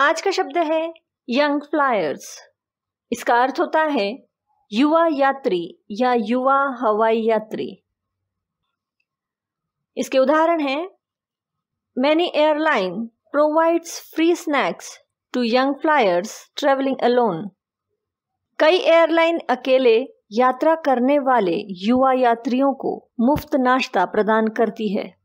आज का शब्द है यंग फ्लायर्स इसका अर्थ होता है युवा यात्री या युवा हवाई यात्री इसके उदाहरण हैं many airline provides free snacks to young flyers travelling alone कई एयरलाइन अकेले यात्रा करने वाले युवा यात्रियों को मुफ्त नाश्ता प्रदान करती है